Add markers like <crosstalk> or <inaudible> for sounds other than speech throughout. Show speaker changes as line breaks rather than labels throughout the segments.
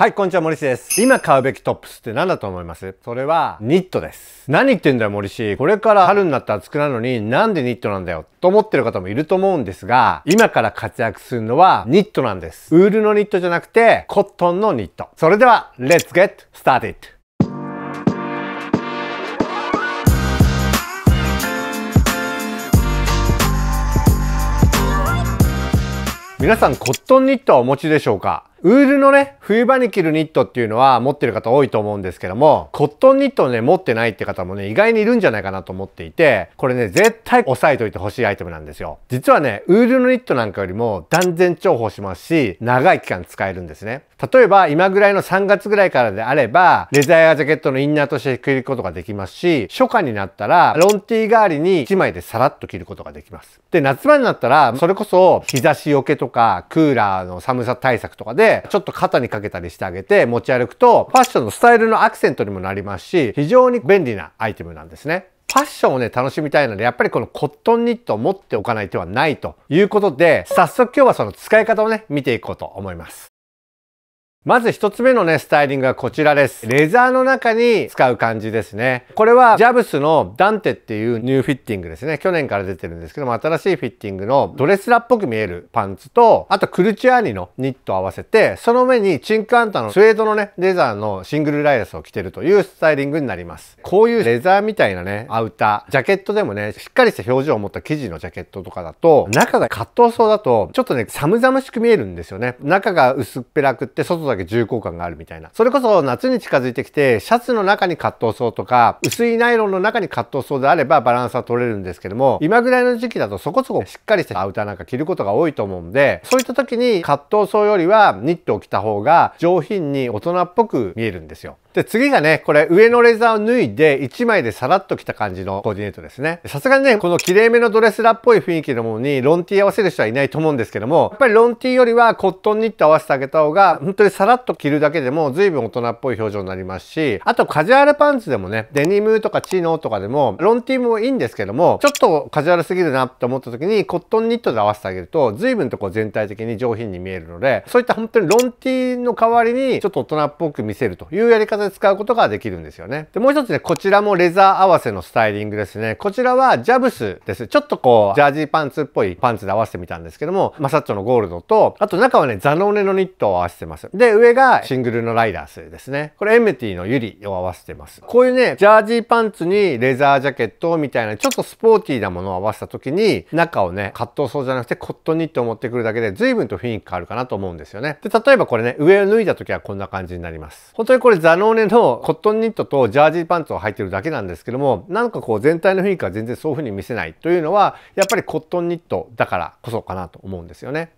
はい、こんにちは、森氏です。今買うべきトップスって何だと思いますそれは、ニットです。何言ってんだよ、森氏。これから春になったら暑くなるのに、なんでニットなんだよ、と思ってる方もいると思うんですが、今から活躍するのは、ニットなんです。ウールのニットじゃなくて、コットンのニット。それでは、レッツゲットスタート r ット。皆さんコットンニットはお持ちでしょうかウールのね、冬場に着るニットっていうのは持ってる方多いと思うんですけども、コットンニットをね、持ってないって方もね、意外にいるんじゃないかなと思っていて、これね、絶対押さえといてほしいアイテムなんですよ。実はね、ウールのニットなんかよりも断然重宝しますし、長い期間使えるんですね。例えば、今ぐらいの3月ぐらいからであれば、レザーやジャケットのインナーとして着ることができますし、初夏になったら、ロンティー代わりに1枚でさらっと着ることができます。で、夏場になったら、それこそ日差しよけとか、クーラーの寒さ対策とかで、ちょっと肩にかけたりしてあげて持ち歩くと、ファッションのスタイルのアクセントにもなりますし、非常に便利なアイテムなんですね。ファッションをね、楽しみたいので、やっぱりこのコットンニットを持っておかない手はないということで、早速今日はその使い方をね、見ていこうと思います。まず一つ目のね、スタイリングはこちらです。レザーの中に使う感じですね。これはジャブスのダンテっていうニューフィッティングですね。去年から出てるんですけども、新しいフィッティングのドレスラっぽく見えるパンツと、あとクルチュアーニのニットを合わせて、その上にチンクアンタのスウェードのね、レザーのシングルライアスを着てるというスタイリングになります。こういうレザーみたいなね、アウター、ジャケットでもね、しっかりした表情を持った生地のジャケットとかだと、中がカットうだと、ちょっとね、寒々しく見えるんですよね。中が薄っぺらくって、外だけ重厚感があるみたいな。それこそ夏に近づいてきて、シャツの中にカットソーとか、薄いナイロンの中にカットソーであればバランスは取れるんですけども、今ぐらいの時期だとそこそこしっかりしたアウターなんか着ることが多いと思うんで、そういった時にカットソーよりはニットを着た方が上品に大人っぽく見えるんですよ。で、次がね、これ上のレザーを脱いで1枚でさらっと着た感じのコーディネートですね。さすがにね、この綺麗めのドレスラっぽい雰囲気のものにロンティー合わせる人はいないと思うんですけども、やっぱりロンティーよりはコットンニット合わせてあげた方が、本当にさらっと着るだけでも随分大人っぽい表情になりますし、あとカジュアルパンツでもね、デニムとかチノとかでも、ロンティーもいいんですけども、ちょっとカジュアルすぎるなと思った時に、コットンニットで合わせてあげると、随分とこう全体的に上品に見えるので、そういった本当にロンティーの代わりに、ちょっと大人っぽく見せるというやり方で使うことができるんですよね。で、もう一つね、こちらもレザー合わせのスタイリングですね。こちらはジャブスです。ちょっとこう、ジャージーパンツっぽいパンツで合わせてみたんですけども、マサッチョのゴールドと、あと中はね、ザノーネのニットを合わせてます。で、で、上がシングルのライダースですね。これエメティのユリを合わせてます。こういうね、ジャージーパンツにレザージャケットみたいな、ちょっとスポーティーなものを合わせた時に、中をね、カットソーじゃなくてコットンニットを持ってくるだけで、随分と雰囲気変わるかなと思うんですよね。で、例えばこれね、上を脱いだ時はこんな感じになります。本当にこれザノーネの <laughs> コットンニットとジャージーパンツを履いてるだけなんですけども、なんかこう全体の雰囲気は全然そういう風に見せないというのは、やっぱりコットンニットだからこそかなと思うんですよね。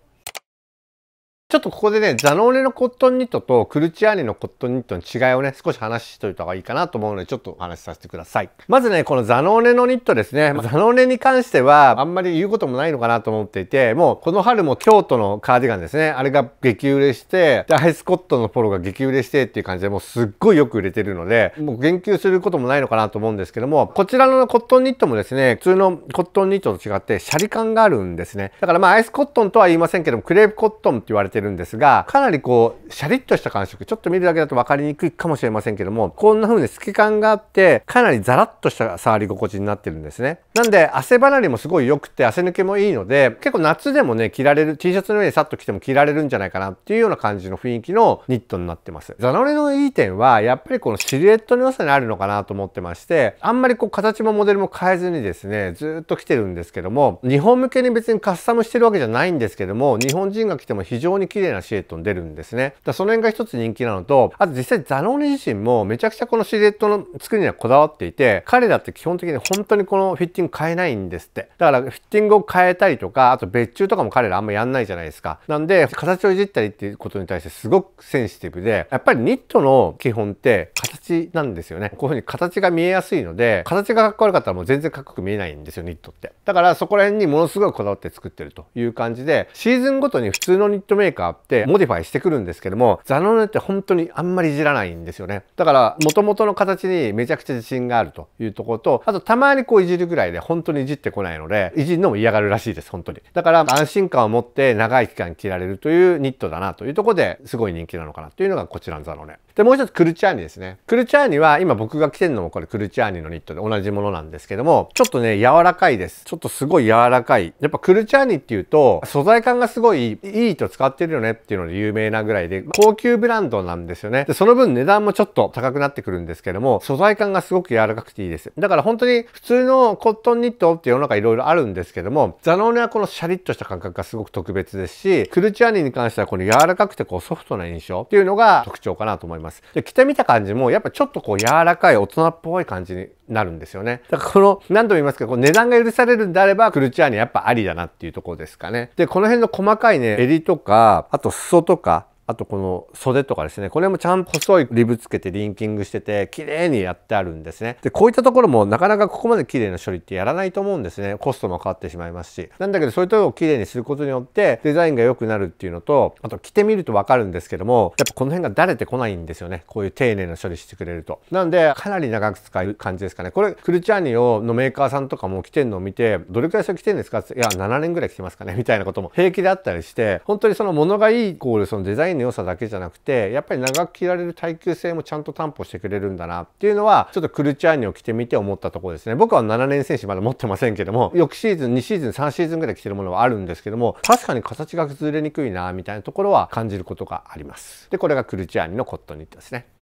ちょっとここでね、ザノーネのコットンニットとクルチアーニのコットンニットの違いをね、少し話しといた方がいいかなと思うので、ちょっとお話しさせてください。まずね、このザノーネのニットですね。ザノーネに関しては、あんまり言うこともないのかなと思っていて、もうこの春も京都のカーディガンですね。あれが激売れして、でアイスコットンのポロが激売れしてっていう感じでもうすっごいよく売れてるので、もう言及することもないのかなと思うんですけども、こちらのコットンニットもですね、普通のコットンニットと違ってシャリ感があるんですね。だからまあアイスコットンとは言いませんけども、クレープコットンって言われてるるんですがかなりこうシャリッとした感触ちょっと見るだけだと分かりにくいかもしれませんけどもこんな風に透け感があってかなりザラッとした触り心地になってるんですねなんで汗離れもすごい良くて汗抜けもいいので結構夏でもね着られる T シャツの上にさっと着ても着られるんじゃないかなっていうような感じの雰囲気のニットになってますザノレのいい点はやっぱりこのシルエットの良さにあるのかなと思ってましてあんまりこう形もモデルも変えずにですねずっと着てるんですけども日本向けに別にカスタムしてるわけじゃないんですけども日本人が着ても非常に綺麗なシルエットに出るんですね。だその辺が一つ人気なのと、あと実際ザノーニ自身もめちゃくちゃこのシルエットの作りにはこだわっていて、彼らって基本的に本当にこのフィッティング変えないんですって。だからフィッティングを変えたりとか、あと別注とかも彼らあんまやんないじゃないですか。なんで、形をいじったりっていうことに対してすごくセンシティブで、やっぱりニットの基本って形なんですよね。こういうふうに形が見えやすいので、形がかっこ悪かったらもう全然かっこよく見えないんですよ、ニットって。だからそこら辺にものすごいこだわって作ってるという感じで、シーズンごとに普通のニットメーカーかあってモディファイしてくるんですけどもザノネって本当にあんまりいじらないんですよねだから元々の形にめちゃくちゃ自信があるというとことあとたまにこういじるぐらいで本当にいじってこないのでいじるのも嫌がるらしいです本当にだから安心感を持って長い期間着られるというニットだなというとこですごい人気なのかなというのがこちらのザノネでもう一つクルチャーニですねクルチャーニは今僕が着てるのもこれクルチャーニのニットで同じものなんですけどもちょっとね柔らかいですちょっとすごい柔らかいやっぱクルチャーニっていうと素材感がすごいいいと使ってってるよねっていうので有名なぐらいで、高級ブランドなんですよね。で、その分値段もちょっと高くなってくるんですけども、素材感がすごく柔らかくていいです。だから本当に普通のコットンニットって世の中いろいろあるんですけども、ザノーネはこのシャリッとした感覚がすごく特別ですし、クルチアニに関してはこの柔らかくてこうソフトな印象っていうのが特徴かなと思います。で、着てみた感じもやっぱちょっとこう柔らかい大人っぽい感じになるんですよね。だからこの何度も言いますけど、値段が許されるんであれば、クルチャーニやっぱありだなっていうところですかね。で、この辺の細かいね、襟とか、あと裾とか、あとこの袖とかですねこれもちゃんと細いリブつけてリンキングしてて綺麗にやってあるんですねでこういったところもなかなかここまで綺麗な処理ってやらないと思うんですねコストもかかってしまいますしなんだけどそういうところを綺麗にすることによってデザインが良くなるっていうのとあと着てみると分かるんですけどもやっぱこの辺がだれてこないんですよねこういう丁寧な処理してくれるとなんでかなり長く使える感じですかねこれクルチャーニをのメーカーさんとかも着てんのを見てどれくらいそれ着てんですかっていや7年ぐらい着てますかねみたいなことも平気であったりして本当にそのものがいいイコールそのデザインインの良さだけじゃなくてやっぱり長く着られる耐久性もちゃんと担保してくれるんだなっていうのはちょっとクルチャーニを着てみて思ったところですね僕は7年選手まだ持ってませんけども翌シーズン2シーズン3シーズンぐらい着てるものはあるんですけども確かに形が崩れにくいなみたいなところは感じることがありますでこれがクルチャーニのコットンニットですね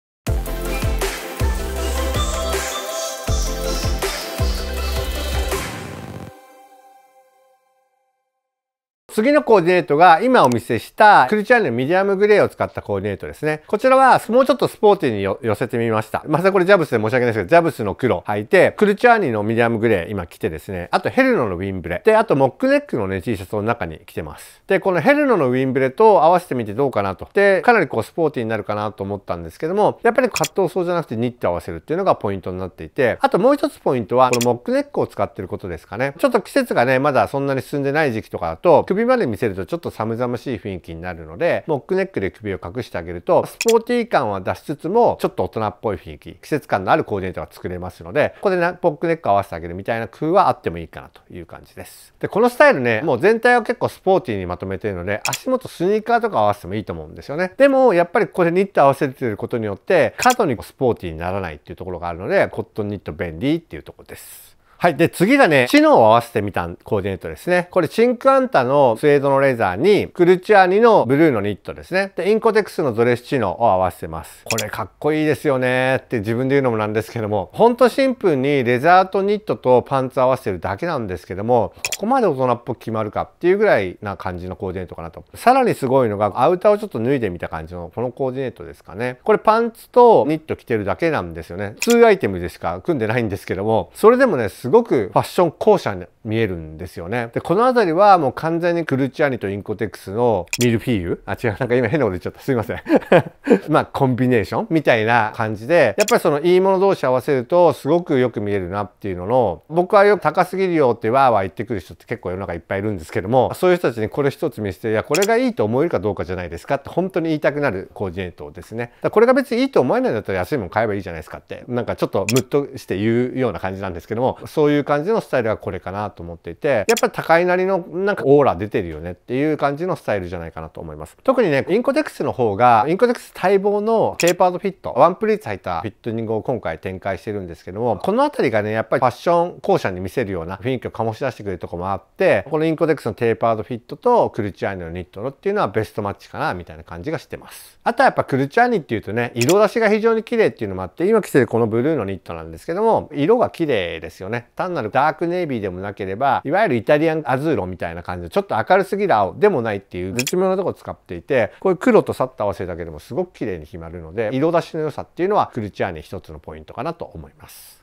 次のコーディネートが今お見せしたクリチャーネのミディアムグレーを使ったコーディネートですね。こちらはもうちょっとスポーティーに寄せてみました。またこれジャブスで申し訳ないですけど、ジャブスの黒履いて、クルチャーニのミディアムグレー今着てですね、あとヘルノのウィンブレ。で、あとモックネックのね、T シャツの中に着てます。で、このヘルノのウィンブレと合わせてみてどうかなと。で、かなりこうスポーティーになるかなと思ったんですけども、やっぱりカットそうじゃなくてニット合わせるっていうのがポイントになっていて、あともう一つポイントは、このモックネックを使ってることですかね。ちょっと季節がね、まだそんなに進んでない時期とかだと、首首まで見せるとちょっと寒々しい雰囲気になるのでモックネックで首を隠してあげるとスポーティー感は出しつつもちょっと大人っぽい雰囲気季節感のあるコーディネートが作れますのでここでね、ポックネック合わせてあげるみたいな工夫はあってもいいかなという感じですでこのスタイルねもう全体を結構スポーティーにまとめてるので足元スニーカーとか合わせてもいいと思うんですよねでもやっぱりここでニット合わせてることによって過度にスポーティーにならないっていうところがあるのでコットンニット便利っていうとこですはい。で、次がね、知能を合わせてみたコーディネートですね。これ、チンクアンタのスウェードのレザーに、クルチアーニのブルーのニットですね。で、インコテックスのドレスチノを合わせてます。これ、かっこいいですよねって自分で言うのもなんですけども、ほんとシンプルにレザーとニットとパンツ合わせてるだけなんですけども、ここまで大人っぽく決まるかっていうぐらいな感じのコーディネートかなと。さらにすごいのが、アウターをちょっと脱いでみた感じの、このコーディネートですかね。これ、パンツとニット着てるだけなんですよね。2アイテムでしか組んでないんですけども、それでもね、すごくファッション校舎に見えるんですよね。で、この辺りはもう完全にクルチアニとインコテックスのミルフィーユあ、違う、なんか今変なこと言っちゃった。すいません。<laughs> まあ、コンビネーションみたいな感じで、やっぱりそのいいもの同士合わせるとすごくよく見えるなっていうのの、僕はよく高すぎるよってわーわー言ってくる人って結構世の中いっぱいいるんですけども、そういう人たちにこれ一つ見せて、いや、これがいいと思えるかどうかじゃないですかって本当に言いたくなるコーディネートですね。だこれが別にいいと思えないんだったら安いもの買えばいいじゃないですかって、なんかちょっとムッとして言うような感じなんですけども、そういう感じのスタイルがこれかなと思っていてやっぱり高いなりのなんかオーラ出てるよねっていう感じのスタイルじゃないかなと思います特にねインコデックスの方がインコデックス待望のテーパードフィットワンプリーツ入ったフィットニングを今回展開してるんですけどもこの辺りがねやっぱりファッション校舎に見せるような雰囲気を醸し出してくれるとこもあってこのインコデックスのテーパードフィットとクルチアーニのニットのっていうのはベストマッチかなみたいな感じがしてますあとはやっぱクルチャーニっていうとね色出しが非常に綺麗っていうのもあって今着てるこのブルーのニットなんですけども色が綺麗ですよね単なるダークネイビーでもなければ、いわゆるイタリアンアズーロみたいな感じで、ちょっと明るすぎる青でもないっていう絶妙なとこ使っていて、こういう黒とサッと合わせるだけでもすごく綺麗に決まるので、色出しの良さっていうのはクルチアーネ一つのポイントかなと思います。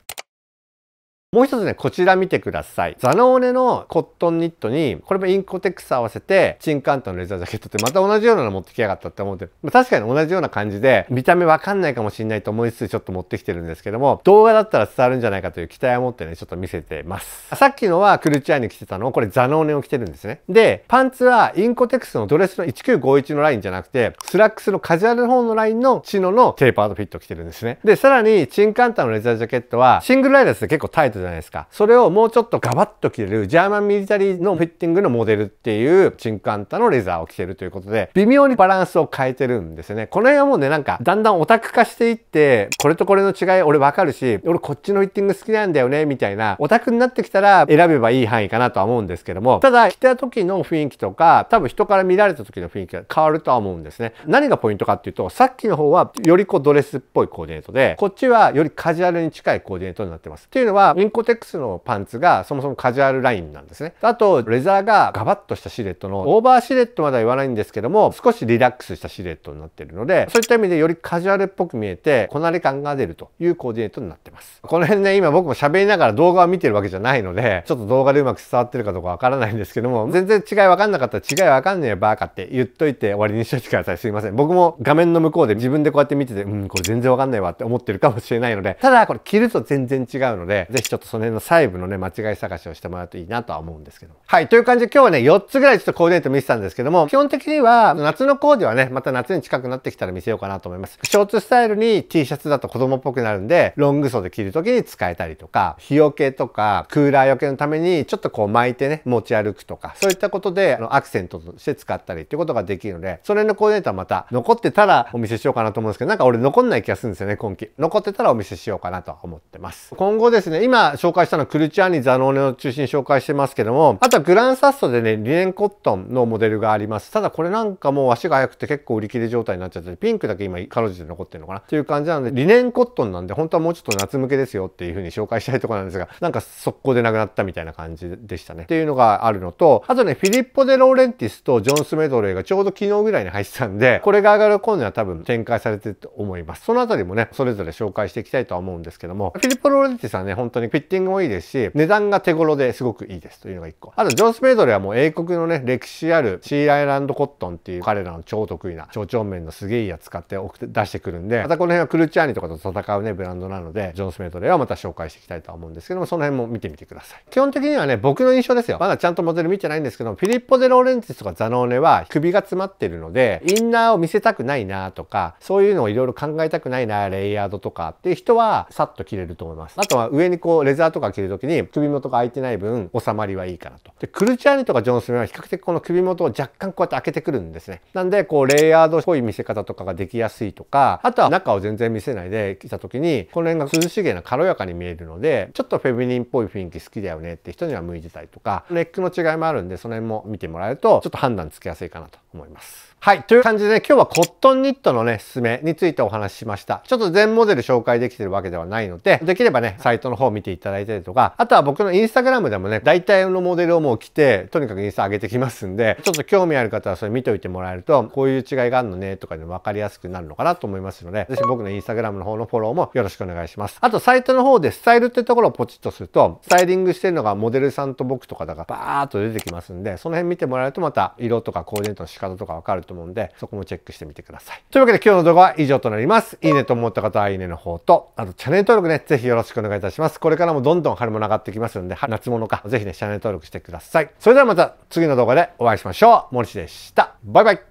もう一つね、こちら見てください。ザノーネのコットンニットに、これもインコテックス合わせて、チンカントのレザージャケットってまた同じようなの持ってきやがったって思って、まあ、確かに同じような感じで、見た目わかんないかもしんないと思いつつちょっと持ってきてるんですけども、動画だったら伝わるんじゃないかという期待を持ってね、ちょっと見せてます。さっきのはクルチアに着てたのこれザノーネを着てるんですね。で、パンツはインコテックスのドレスの1951のラインじゃなくて、スラックスのカジュアルの方のラインのチノのテーパードフィット着てるんですね。で、さらに、チンカンタのレザージャケットは、シングルライダースで結構タイトじゃないですかそれをもうちょっとガバッと着れるジャーマンミリタリーのフィッティングのモデルっていうチンカンタのレザーを着てるということで微妙にバランスを変えてるんですよねこの辺はもうねなんかだんだんオタク化していってこれとこれの違い俺わかるし俺こっちのフィッティング好きなんだよねみたいなオタクになってきたら選べばいい範囲かなとは思うんですけどもただ着た時の雰囲気とか多分人から見られた時の雰囲気が変わるとは思うんですね何がポイントかっていうとさっきの方はよりこうドレスっぽいコーディネートでこっちはよりカジュアルに近いコーディネートになってますっていうのはンンコテックスのパンツがそもそもカジュアルラインなんですね。あと、レザーがガバッとしたシルエットの、オーバーシルエットまでは言わないんですけども、少しリラックスしたシルエットになっているので、そういった意味でよりカジュアルっぽく見えて、こなれ感が出るというコーディネートになってます。この辺ね、今僕も喋りながら動画を見てるわけじゃないので、ちょっと動画でうまく伝わってるかどうかわからないんですけども、全然違いわかんなかったら違いわかんねえバーカって言っといて終わりにしといてください。すいません。僕も画面の向こうで自分でこうやって見てて、うん、これ全然わかんないわって思ってるかもしれないので、ただこれ着ると全然違うので、ぜひちょっとっとその辺の細部のね、間違い探しをしてもらうといいなとは思うんですけど。はい、という感じで今日はね、4つぐらいちょっとコーディネート見せたんですけども、基本的には夏のコーデはね、また夏に近くなってきたら見せようかなと思います。ショーツスタイルに T シャツだと子供っぽくなるんで、ロング袖着る時に使えたりとか、日よけとか、クーラーよけのためにちょっとこう巻いてね、持ち歩くとか、そういったことで、あの、アクセントとして使ったりっていうことができるので、それのコーディネートはまた残ってたらお見せしようかなと思うんですけど、なんか俺残んない気がするんですよね、今季。残ってたらお見せしようかなと思ってます。今後ですね、今紹介したのはクルチアニ、ザノーネを中心に紹介してますけども、あとはグランサストでね、リネンコットンのモデルがあります。ただこれなんかもう足が速くて結構売り切れ状態になっちゃって、ピンクだけ今、彼女で残ってるのかなっていう感じなので、リネンコットンなんで本当はもうちょっと夏向けですよっていう風に紹介したいところなんですが、なんか速攻でなくなったみたいな感じでしたね。っていうのがあるのと、あとね、フィリッポ・デ・ローレンティスとジョンス・メドレーがちょうど昨日ぐらいに入ってたんで、これが上がる今度は多分展開されてると思います。そのあたりもね、それぞれ紹介していきたいとは思うんですけども、フィリッポ・ローレンティスはね、本当にィッティングもいいですし、値段が手頃ですごくいいですというのが1個。あと、ジョン・スペードレはもう英国のね、歴史あるシーライランドコットンっていう彼らの超得意な、超長面のすげえいいやつ買って出してくるんで、またこの辺はクルチャーニとかと戦うね、ブランドなので、ジョン・スメートレーはまた紹介していきたいとは思うんですけども、その辺も見てみてください。基本的にはね、僕の印象ですよ。まだちゃんとモデル見てないんですけど、フィリッポ・デ・ローレンティスとかザノーネは首が詰まってるので、インナーを見せたくないなとか、そういうのをいろいろ考えたくないなレイヤードとかっていう人は、さっと切れると思います。あとは上にこう、レザーとか着る時に首元が開いてない分収まりはいいかなと。でクルチャーニとかジョンスメは比較的この首元を若干こうやって開けてくるんですね。なんでこうレイヤードっぽい見せ方とかができやすいとかあとは中を全然見せないで着た時にこの辺が涼しげな軽やかに見えるのでちょっとフェミニンっぽい雰囲気好きだよねって人には向いてたりとかネックの違いもあるんでその辺も見てもらえるとちょっと判断つきやすいかなと思います。はい。という感じで、ね、今日はコットンニットのね、すすめについてお話ししました。ちょっと全モデル紹介できてるわけではないので、できればね、サイトの方見ていただいたりとか、あとは僕のインスタグラムでもね、大体のモデルをもう着て、とにかくインスタ上げてきますんで、<laughs> ちょっと興味ある方はそれ見ておいてもらえると、こういう違いがあるのねとかでも分かりやすくなるのかなと思いますので、ぜひ僕のインスタグラムの方のフォローもよろしくお願いします。あと、サイトの方でスタイルってところをポチッとすると、スタイリングしてるのがモデルさんと僕とかだがバーっと出てきますんで、その辺見てもらえるとまた色とかコーディネートの仕方とかわかると思うんで、そこもチェックしてみてください。というわけで今日の動画は以上となります。いいねと思った方はいいねの方と、あとチャンネル登録ね、ぜひよろしくお願いいたします。これからからもどんどん春物上がってきますんで、夏物か、ぜひね、チャンネル登録してください。それではまた次の動画でお会いしましょう。森氏でした。バイバイ。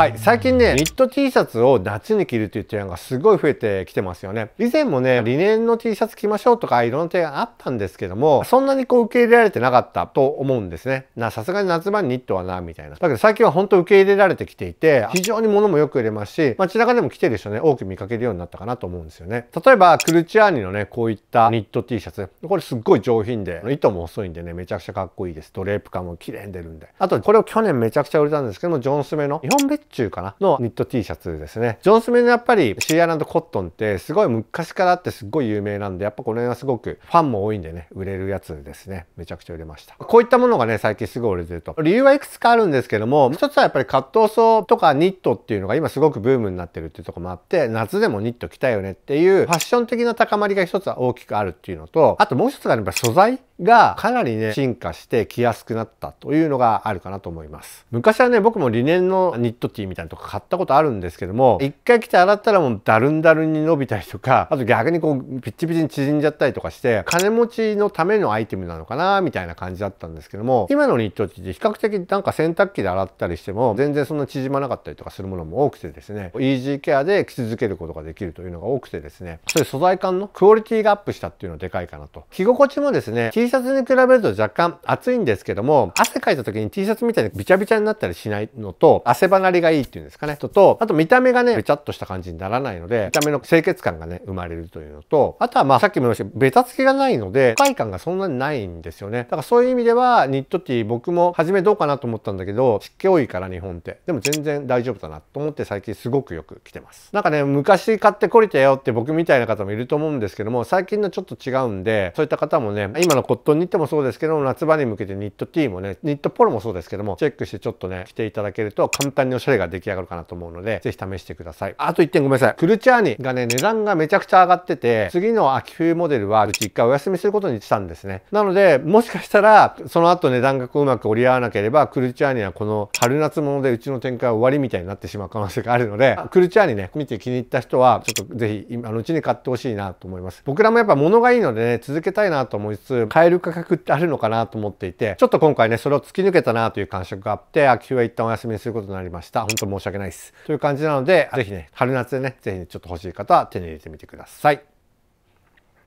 はい最近ねニット T シャツを夏に着るっていう提案がすごい増えてきてますよね以前もねリネンの T シャツ着ましょうとかいろんな提案あったんですけどもそんなにこう受け入れられてなかったと思うんですねなさすがに夏場にニットはなみたいなだけど最近は本当受け入れられてきていて非常に物もよく売れますし街中でも着てる人ね多く見かけるようになったかなと思うんですよね例えばクルチアーニのねこういったニット T シャツこれすっごい上品で糸も細いんでねめちゃくちゃかっこいいですドレープ感も綺麗に出るんであとこれを去年めちゃくちゃ売れたんですけどもジョンスメの日本中かなのニット T シャツですね。ジョンスメンのやっぱりシーアランドコットンってすごい昔からあってすっごい有名なんで、やっぱこの辺はすごくファンも多いんでね、売れるやつですね。めちゃくちゃ売れました。こういったものがね、最近すごい売れてると。理由はいくつかあるんですけども、一つはやっぱりカットソーとかニットっていうのが今すごくブームになってるっていうとこもあって、夏でもニット着たいよねっていうファッション的な高まりが一つは大きくあるっていうのと、あともう一つがやっぱ素材がかなりね進化して着やすくなったというのがあるかなと思います昔はね僕もリネンのニットティーみたいなとか買ったことあるんですけども一回着て洗ったらもうダルンダルンに伸びたりとか <laughs> あと逆にこうピッチピチに縮んじゃったりとかして金持ちのためのアイテムなのかなみたいな感じだったんですけども今のニットティーって比較的なんか洗濯機で洗ったりしても全然そんな縮まなかったりとかするものも多くてですねイージーケアで着続けることができるというのが多くてですねそういう素材感のクオリティがアップしたっていうのはでかいかなと着心地もですね T T シャツに比べると若干暑いんですけども、汗かいた時に T シャツみたいにびちゃびちゃになったりしないのと、汗離れがいいっていうんですかね。とと、あと見た目がね、べちゃっとした感じにならないので、見た目の清潔感がね、生まれるというのと、あとはまあさっきも言いましたけど、べたつきがないので、不快感がそんなにないんですよね。だからそういう意味では、ニットティー僕も初めどうかなと思ったんだけど、湿気多いから日本って。でも全然大丈夫だなと思って最近すごくよく着てます。なんかね、昔買ってこりたよって僕みたいな方もいると思うんですけども、最近のちょっと違うんで、そういった方もね、今のットニットもそうですけども夏場に向けてニットーもねニットポロもそうですけどもチェックしてちょっとね着ていただけると簡単におしゃれが出来上がるかなと思うのでぜひ試してくださいあと1点ごめんなさいクルチャーニがね値段がめちゃくちゃ上がってて次の秋冬モデルはうち1回お休みすることにしたんですねなのでもしかしたらその後値段がううまく折り合わなければクルチャーニはこの春夏物でうちの展開は終わりみたいになってしまう可能性があるのでクルチャーニね見て気に入った人はちょっとぜひ今のうちに買ってほしいなと思います僕らもやっぱ物がいいのでね続けたいなと思いつつ買える価格ってあるのかなと思っていて、ちょっと今回ね、それを突き抜けたなという感触があって、秋冬は一旦お休みにすることになりました。本当申し訳ないです。という感じなので、是非ね、春夏でね、是非ちょっと欲しい方は手に入れてみてください。